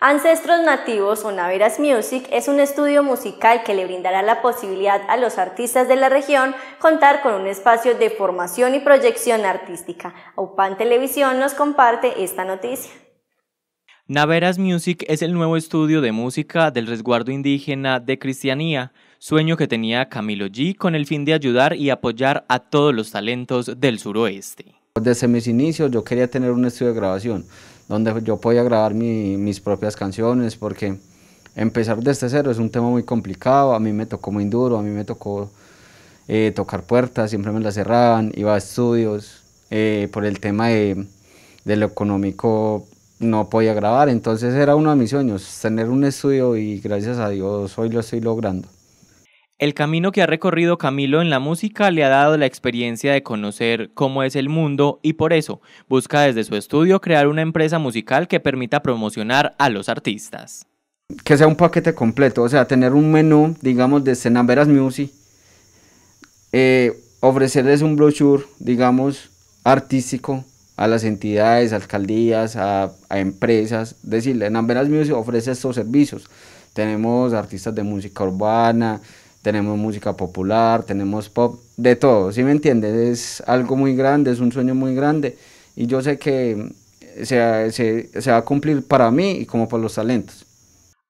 Ancestros Nativos o Naveras Music es un estudio musical que le brindará la posibilidad a los artistas de la región contar con un espacio de formación y proyección artística. Aupan Televisión nos comparte esta noticia. Naveras Music es el nuevo estudio de música del resguardo indígena de Cristianía, sueño que tenía Camilo G con el fin de ayudar y apoyar a todos los talentos del suroeste. Desde mis inicios yo quería tener un estudio de grabación donde yo podía grabar mis propias canciones, porque empezar desde cero es un tema muy complicado, a mí me tocó muy duro, a mí me tocó eh, tocar puertas, siempre me las cerraban, iba a estudios, eh, por el tema de, de, lo económico no podía grabar, entonces era uno de mis sueños, tener un estudio y gracias a Dios hoy lo estoy logrando. El camino que ha recorrido Camilo en la música le ha dado la experiencia de conocer cómo es el mundo y por eso busca desde su estudio crear una empresa musical que permita promocionar a los artistas. Que sea un paquete completo, o sea, tener un menú, digamos, de Namberas Music, eh, ofrecerles un brochure, digamos, artístico a las entidades, alcaldías, a, empresas, decirle, Namberas Music ofrece estos servicios. Tenemos artistas de música urbana, tenemos música popular, tenemos pop, de todo, ¿sí me entiendes? Es algo muy grande, es un sueño muy grande y yo sé que se, se va a cumplir para mí y como para los talentos.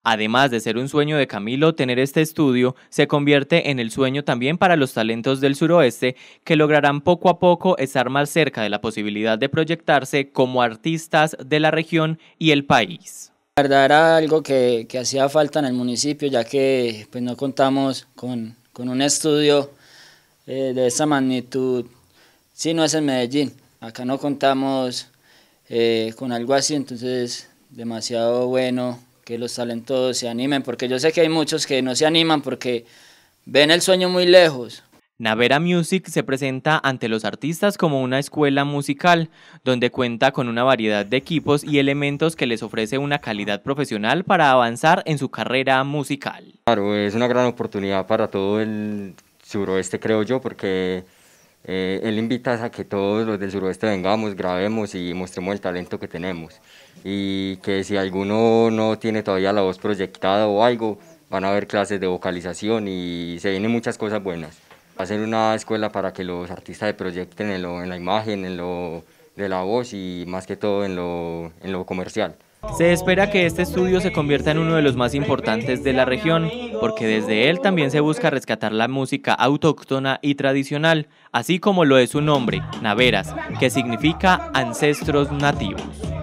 Además de ser un sueño de Camilo, tener este estudio se convierte en el sueño también para los talentos del suroeste que lograrán poco a poco estar más cerca de la posibilidad de proyectarse como artistas de la región y el país algo que, hacía falta en el municipio, ya que pues, no contamos con, un estudio eh, de esa magnitud, si no es en Medellín. Acá no contamos eh, con algo así, entonces demasiado bueno que los talentos se animen, porque yo sé que hay muchos que no se animan porque ven el sueño muy lejos, Navera Music se presenta ante los artistas como una escuela musical, donde cuenta con una variedad de equipos y elementos que les ofrece una calidad profesional para avanzar en su carrera musical. Claro, es una gran oportunidad para todo el suroeste, creo yo, porque eh, él invita a que todos los del suroeste vengamos, grabemos y mostremos el talento que tenemos. Y que si alguno no tiene todavía la voz proyectada o algo, van a haber clases de vocalización y se vienen muchas cosas buenas hacer una escuela para que los artistas proyecten en, la imagen, en lo de la voz y más que todo lo, en lo comercial. Se espera que este estudio se convierta en uno de los más importantes de la región, porque desde él también se busca rescatar la música autóctona y tradicional, así como lo es su nombre, Naveras, que significa ancestros nativos.